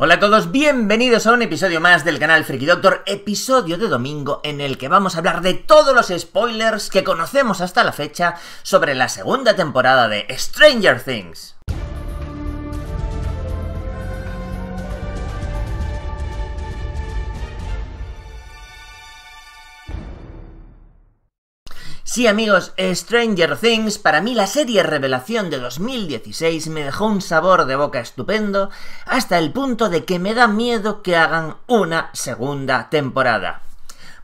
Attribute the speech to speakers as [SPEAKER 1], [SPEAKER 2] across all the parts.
[SPEAKER 1] Hola a todos, bienvenidos a un episodio más del canal Freaky Doctor, episodio de domingo en el que vamos a hablar de todos los spoilers que conocemos hasta la fecha sobre la segunda temporada de Stranger Things. Sí amigos, eh, Stranger Things, para mí la serie revelación de 2016 me dejó un sabor de boca estupendo hasta el punto de que me da miedo que hagan una segunda temporada.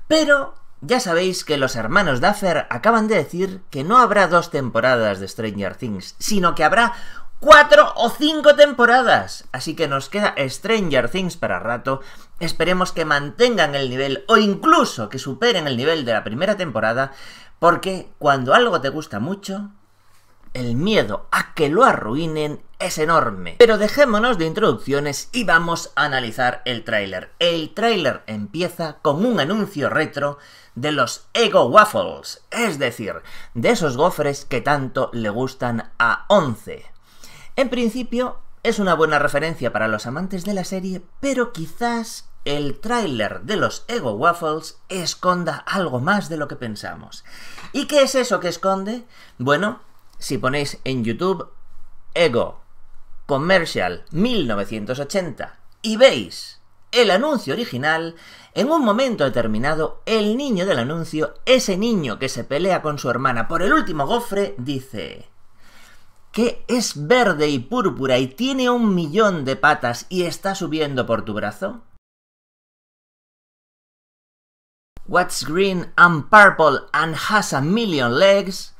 [SPEAKER 1] Pero ya sabéis que los hermanos Duffer acaban de decir que no habrá dos temporadas de Stranger Things, sino que habrá cuatro o cinco temporadas. Así que nos queda Stranger Things para rato. Esperemos que mantengan el nivel o incluso que superen el nivel de la primera temporada porque cuando algo te gusta mucho, el miedo a que lo arruinen es enorme. Pero dejémonos de introducciones y vamos a analizar el tráiler. El tráiler empieza con un anuncio retro de los Ego Waffles, es decir, de esos gofres que tanto le gustan a 11. En principio, es una buena referencia para los amantes de la serie, pero quizás el tráiler de los Ego Waffles esconda algo más de lo que pensamos. ¿Y qué es eso que esconde? Bueno, si ponéis en YouTube Ego Commercial 1980 y veis el anuncio original, en un momento determinado, el niño del anuncio, ese niño que se pelea con su hermana por el último gofre, dice que es verde y púrpura y tiene un millón de patas y está subiendo por tu brazo? What's Green and Purple and Has a Million Legs.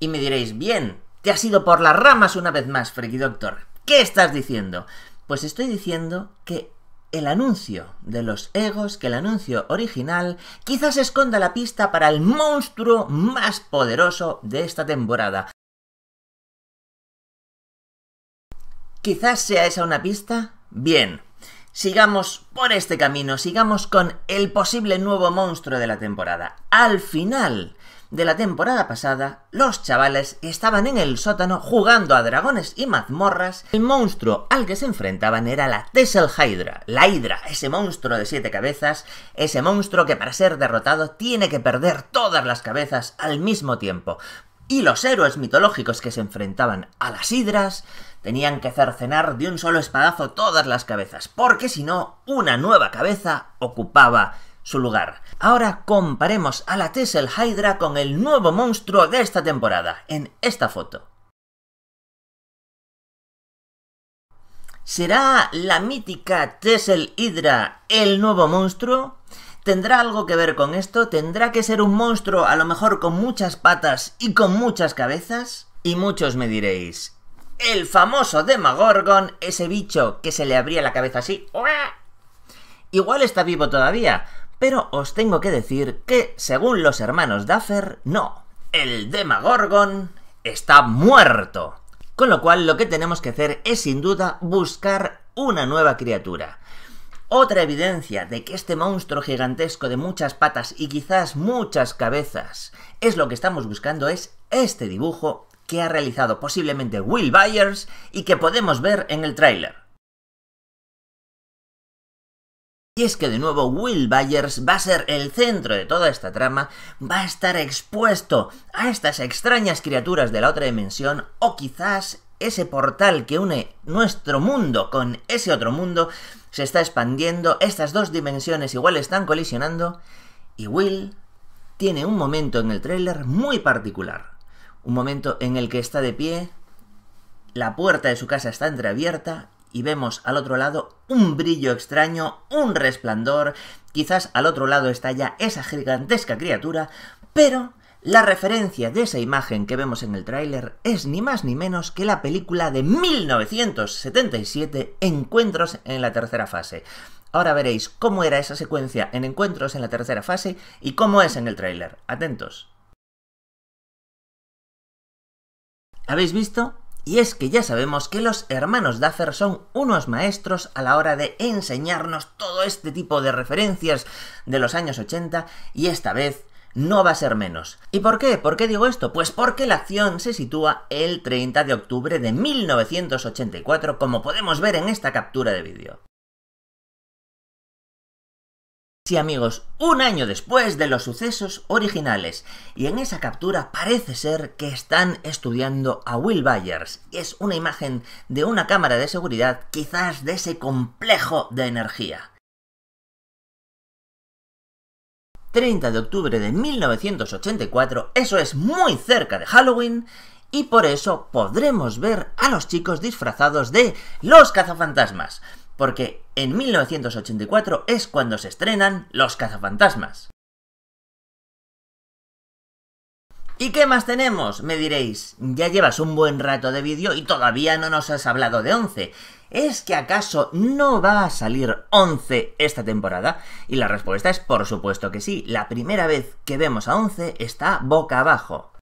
[SPEAKER 1] Y me diréis, bien, te has ido por las ramas una vez más, Freaky Doctor. ¿Qué estás diciendo? Pues estoy diciendo que el anuncio de los egos, que el anuncio original, quizás esconda la pista para el monstruo más poderoso de esta temporada. Quizás sea esa una pista. Bien, Sigamos por este camino, sigamos con el posible nuevo monstruo de la temporada. Al final de la temporada pasada, los chavales estaban en el sótano jugando a dragones y mazmorras. El monstruo al que se enfrentaban era la Tessel la Hydra, ese monstruo de siete cabezas, ese monstruo que para ser derrotado tiene que perder todas las cabezas al mismo tiempo. Y los héroes mitológicos que se enfrentaban a las hidras Tenían que cercenar de un solo espadazo todas las cabezas, porque si no, una nueva cabeza ocupaba su lugar. Ahora comparemos a la Tessel Hydra con el nuevo monstruo de esta temporada, en esta foto. ¿Será la mítica Tessel Hydra el nuevo monstruo? ¿Tendrá algo que ver con esto? ¿Tendrá que ser un monstruo a lo mejor con muchas patas y con muchas cabezas? Y muchos me diréis, el famoso Demagorgon, ese bicho que se le abría la cabeza así. Igual está vivo todavía, pero os tengo que decir que, según los hermanos Duffer, no. El Demagorgon está muerto. Con lo cual lo que tenemos que hacer es sin duda buscar una nueva criatura. Otra evidencia de que este monstruo gigantesco de muchas patas y quizás muchas cabezas es lo que estamos buscando es este dibujo que ha realizado posiblemente Will Byers y que podemos ver en el tráiler. Y es que de nuevo Will Byers va a ser el centro de toda esta trama, va a estar expuesto a estas extrañas criaturas de la otra dimensión o quizás ese portal que une nuestro mundo con ese otro mundo se está expandiendo, estas dos dimensiones igual están colisionando y Will tiene un momento en el tráiler muy particular. Un momento en el que está de pie, la puerta de su casa está entreabierta y vemos al otro lado un brillo extraño, un resplandor. Quizás al otro lado está ya esa gigantesca criatura, pero la referencia de esa imagen que vemos en el tráiler es ni más ni menos que la película de 1977, Encuentros en la tercera fase. Ahora veréis cómo era esa secuencia en Encuentros en la tercera fase y cómo es en el tráiler. Atentos. ¿Habéis visto? Y es que ya sabemos que los hermanos Duffer son unos maestros a la hora de enseñarnos todo este tipo de referencias de los años 80 y esta vez no va a ser menos. ¿Y por qué? ¿Por qué digo esto? Pues porque la acción se sitúa el 30 de octubre de 1984, como podemos ver en esta captura de vídeo. Sí amigos, un año después de los sucesos originales, y en esa captura parece ser que están estudiando a Will Byers. Es una imagen de una cámara de seguridad, quizás de ese complejo de energía. 30 de octubre de 1984, eso es muy cerca de Halloween, y por eso podremos ver a los chicos disfrazados de los cazafantasmas porque en 1984 es cuando se estrenan Los cazafantasmas. ¿Y qué más tenemos? Me diréis, ya llevas un buen rato de vídeo y todavía no nos has hablado de 11. ¿Es que acaso no va a salir 11 esta temporada? Y la respuesta es por supuesto que sí. La primera vez que vemos a 11 está boca abajo.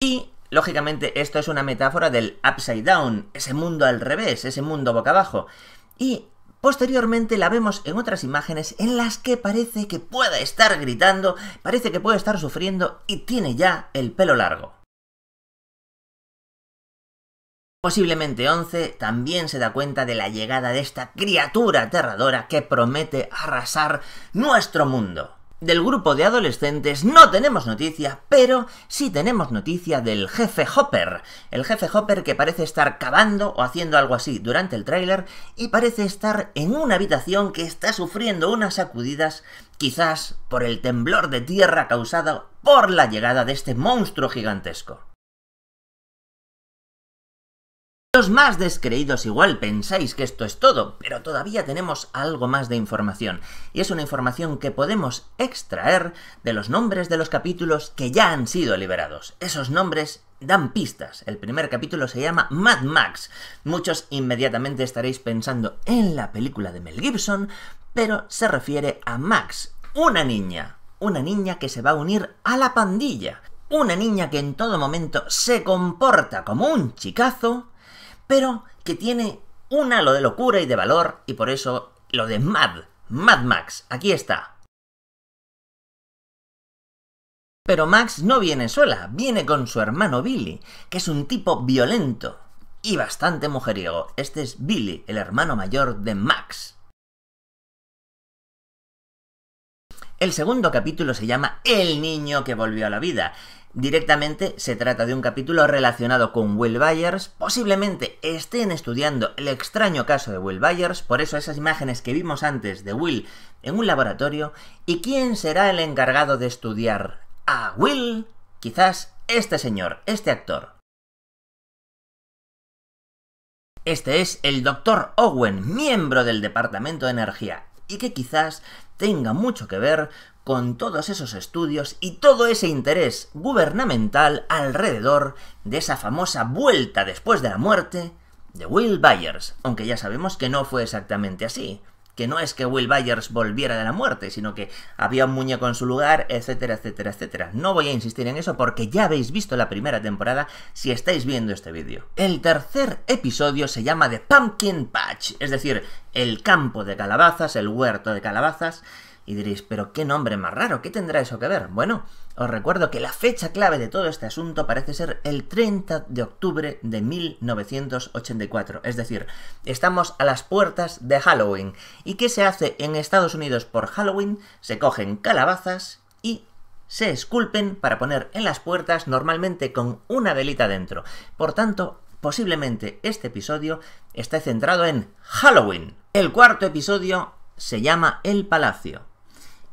[SPEAKER 1] Y Lógicamente esto es una metáfora del upside down, ese mundo al revés, ese mundo boca abajo. Y posteriormente la vemos en otras imágenes en las que parece que pueda estar gritando, parece que puede estar sufriendo y tiene ya el pelo largo. Posiblemente Once también se da cuenta de la llegada de esta criatura aterradora que promete arrasar nuestro mundo. Del grupo de adolescentes no tenemos noticia, pero sí tenemos noticia del jefe Hopper. El jefe Hopper que parece estar cavando o haciendo algo así durante el tráiler y parece estar en una habitación que está sufriendo unas sacudidas, quizás por el temblor de tierra causado por la llegada de este monstruo gigantesco. los más descreídos igual pensáis que esto es todo, pero todavía tenemos algo más de información, y es una información que podemos extraer de los nombres de los capítulos que ya han sido liberados. Esos nombres dan pistas. El primer capítulo se llama Mad Max. Muchos inmediatamente estaréis pensando en la película de Mel Gibson, pero se refiere a Max, una niña, una niña que se va a unir a la pandilla. Una niña que en todo momento se comporta como un chicazo, pero que tiene un halo de locura y de valor, y por eso lo de Mad, Mad Max, aquí está. Pero Max no viene sola, viene con su hermano Billy, que es un tipo violento y bastante mujeriego. Este es Billy, el hermano mayor de Max. El segundo capítulo se llama El niño que volvió a la vida, Directamente se trata de un capítulo relacionado con Will Byers. Posiblemente estén estudiando el extraño caso de Will Byers, por eso esas imágenes que vimos antes de Will en un laboratorio. ¿Y quién será el encargado de estudiar a Will? Quizás este señor, este actor. Este es el Dr. Owen, miembro del Departamento de Energía y que quizás tenga mucho que ver con todos esos estudios y todo ese interés gubernamental alrededor de esa famosa vuelta después de la muerte de Will Byers, aunque ya sabemos que no fue exactamente así que no es que Will Byers volviera de la muerte, sino que había un muñeco en su lugar, etcétera, etcétera, etcétera. No voy a insistir en eso porque ya habéis visto la primera temporada si estáis viendo este vídeo. El tercer episodio se llama The Pumpkin Patch, es decir, el campo de calabazas, el huerto de calabazas, y diréis, pero qué nombre más raro, ¿qué tendrá eso que ver? Bueno, os recuerdo que la fecha clave de todo este asunto parece ser el 30 de octubre de 1984. Es decir, estamos a las puertas de Halloween. ¿Y qué se hace en Estados Unidos por Halloween? Se cogen calabazas y se esculpen para poner en las puertas normalmente con una velita dentro. Por tanto, posiblemente este episodio esté centrado en Halloween. El cuarto episodio se llama El Palacio.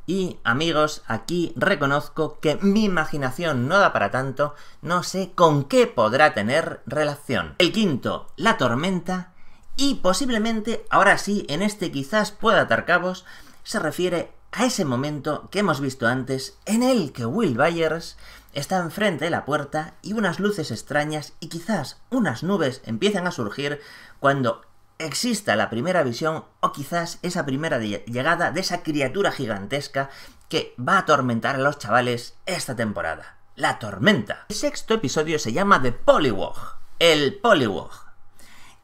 [SPEAKER 1] Y amigos, aquí reconozco que mi imaginación no da para tanto, no sé con qué podrá tener relación. El quinto, la tormenta, y posiblemente, ahora sí, en este quizás pueda atar cabos, se refiere a ese momento que hemos visto antes en el que Will Byers está enfrente de la puerta y unas luces extrañas y quizás unas nubes empiezan a surgir cuando exista la primera visión o quizás esa primera llegada de esa criatura gigantesca que va a atormentar a los chavales esta temporada. La tormenta. El sexto episodio se llama The Poliwog. El Polywog.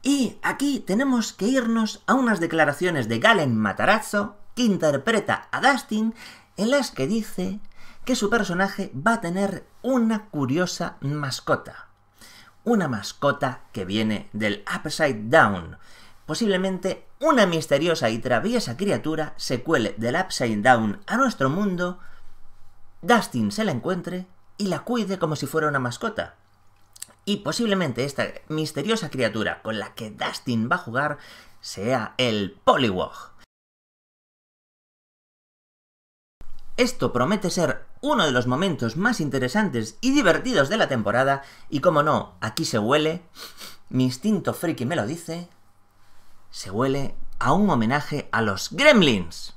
[SPEAKER 1] Y aquí tenemos que irnos a unas declaraciones de Galen Matarazzo, que interpreta a Dustin, en las que dice que su personaje va a tener una curiosa mascota. Una mascota que viene del Upside Down, posiblemente una misteriosa y traviesa criatura se cuele del Upside Down a nuestro mundo, Dustin se la encuentre y la cuide como si fuera una mascota. Y posiblemente esta misteriosa criatura con la que Dustin va a jugar sea el Poliwog. Esto promete ser uno de los momentos más interesantes y divertidos de la temporada, y como no, aquí se huele, mi instinto friki me lo dice, se huele a un homenaje a los gremlins.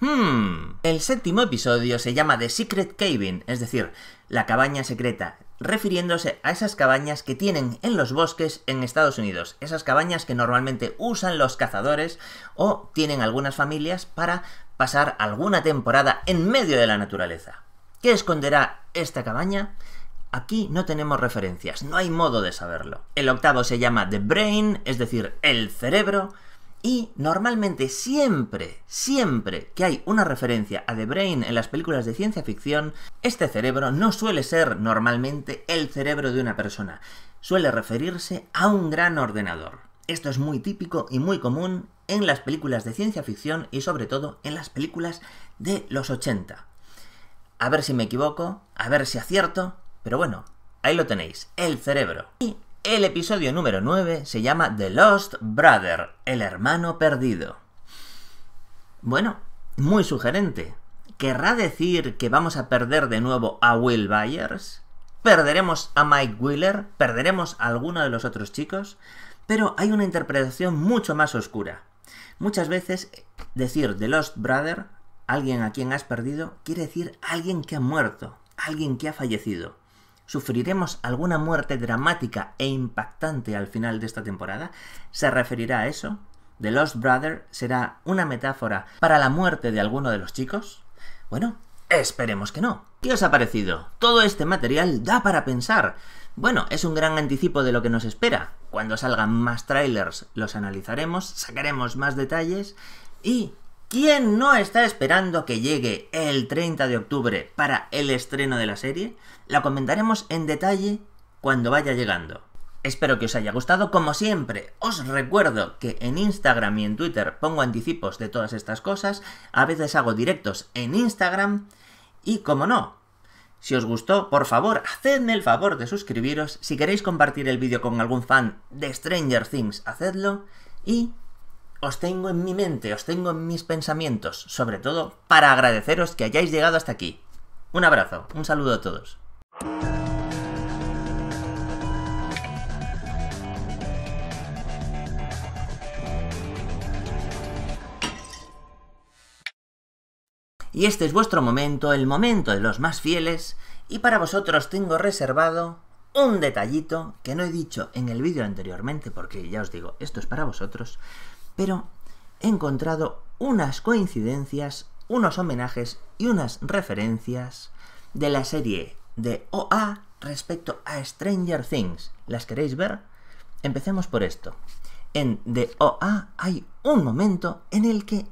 [SPEAKER 1] Hmm. El séptimo episodio se llama The Secret Cabin, es decir, la cabaña secreta, refiriéndose a esas cabañas que tienen en los bosques en Estados Unidos, esas cabañas que normalmente usan los cazadores o tienen algunas familias para pasar alguna temporada en medio de la naturaleza. ¿Qué esconderá esta cabaña? Aquí no tenemos referencias, no hay modo de saberlo. El octavo se llama The Brain, es decir, el cerebro, y normalmente siempre, siempre que hay una referencia a The Brain en las películas de ciencia ficción, este cerebro no suele ser normalmente el cerebro de una persona, suele referirse a un gran ordenador. Esto es muy típico y muy común en las películas de ciencia ficción y sobre todo en las películas de los 80. A ver si me equivoco, a ver si acierto, pero bueno, ahí lo tenéis, el cerebro. Y el episodio número 9 se llama The Lost Brother, el hermano perdido. Bueno, muy sugerente. ¿Querrá decir que vamos a perder de nuevo a Will Byers? ¿Perderemos a Mike Wheeler? ¿Perderemos a alguno de los otros chicos? Pero hay una interpretación mucho más oscura. Muchas veces decir The Lost Brother, alguien a quien has perdido, quiere decir alguien que ha muerto, alguien que ha fallecido. ¿Sufriremos alguna muerte dramática e impactante al final de esta temporada? ¿Se referirá a eso? ¿The Lost Brother será una metáfora para la muerte de alguno de los chicos? Bueno, esperemos que no. ¿Qué os ha parecido? Todo este material da para pensar. Bueno, es un gran anticipo de lo que nos espera. Cuando salgan más trailers los analizaremos, sacaremos más detalles y ¿Quién no está esperando que llegue el 30 de octubre para el estreno de la serie? La comentaremos en detalle cuando vaya llegando. Espero que os haya gustado, como siempre, os recuerdo que en Instagram y en Twitter pongo anticipos de todas estas cosas, a veces hago directos en Instagram y como no, si os gustó, por favor, hacedme el favor de suscribiros, si queréis compartir el vídeo con algún fan de Stranger Things, hacedlo y os tengo en mi mente, os tengo en mis pensamientos, sobre todo para agradeceros que hayáis llegado hasta aquí. Un abrazo, un saludo a todos. Y este es vuestro momento, el momento de los más fieles, y para vosotros tengo reservado un detallito que no he dicho en el vídeo anteriormente, porque ya os digo, esto es para vosotros, pero he encontrado unas coincidencias, unos homenajes y unas referencias de la serie de OA respecto a Stranger Things. ¿Las queréis ver? Empecemos por esto. En The OA hay un momento en el que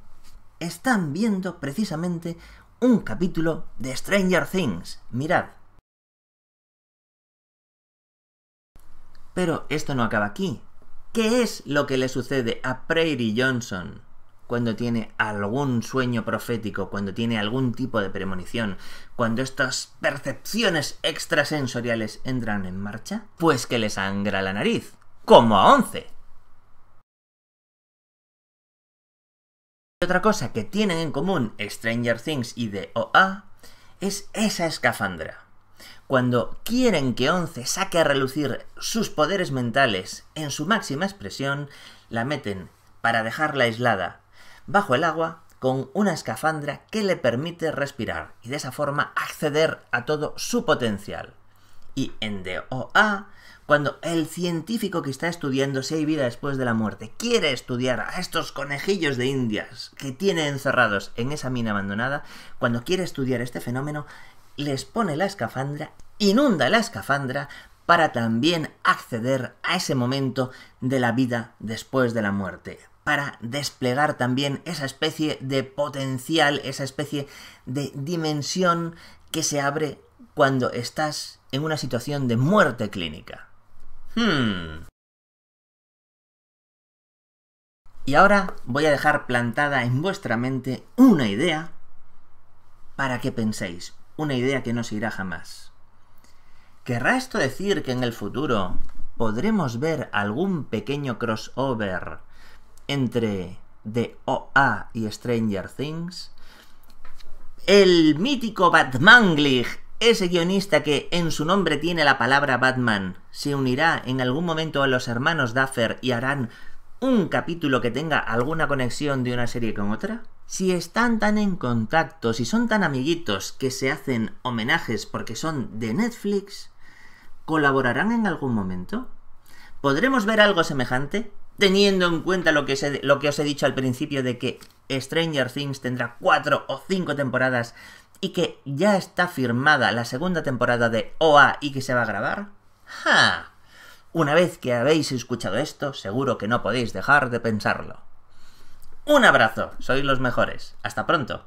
[SPEAKER 1] están viendo precisamente un capítulo de Stranger Things. Mirad. Pero esto no acaba aquí. ¿Qué es lo que le sucede a Prairie Johnson cuando tiene algún sueño profético, cuando tiene algún tipo de premonición, cuando estas percepciones extrasensoriales entran en marcha? Pues que le sangra la nariz, como a Once. Otra cosa que tienen en común Stranger Things y OA es esa escafandra cuando quieren que Once saque a relucir sus poderes mentales en su máxima expresión, la meten para dejarla aislada bajo el agua con una escafandra que le permite respirar y de esa forma acceder a todo su potencial. Y en DOA, cuando el científico que está estudiando si hay vida después de la muerte quiere estudiar a estos conejillos de indias que tiene encerrados en esa mina abandonada, cuando quiere estudiar este fenómeno, les pone la escafandra, inunda la escafandra para también acceder a ese momento de la vida después de la muerte, para desplegar también esa especie de potencial, esa especie de dimensión que se abre cuando estás en una situación de muerte clínica. Hmm. Y ahora voy a dejar plantada en vuestra mente una idea para que penséis, una idea que no se irá jamás. ¿Querrá esto decir que en el futuro podremos ver algún pequeño crossover entre The OA y Stranger Things? El mítico Batmanglig, ese guionista que en su nombre tiene la palabra Batman, se unirá en algún momento a los hermanos Duffer y harán un capítulo que tenga alguna conexión de una serie con otra? Si están tan en contacto, si son tan amiguitos que se hacen homenajes porque son de Netflix, ¿colaborarán en algún momento? ¿Podremos ver algo semejante? Teniendo en cuenta lo que, os he, dicho al principio de que Stranger Things tendrá cuatro o cinco temporadas y que ya está firmada la segunda temporada de OA y que se va a grabar? ¡Ja! Una vez que habéis escuchado esto, seguro que no podéis dejar de pensarlo. Un abrazo, sois los mejores. Hasta pronto.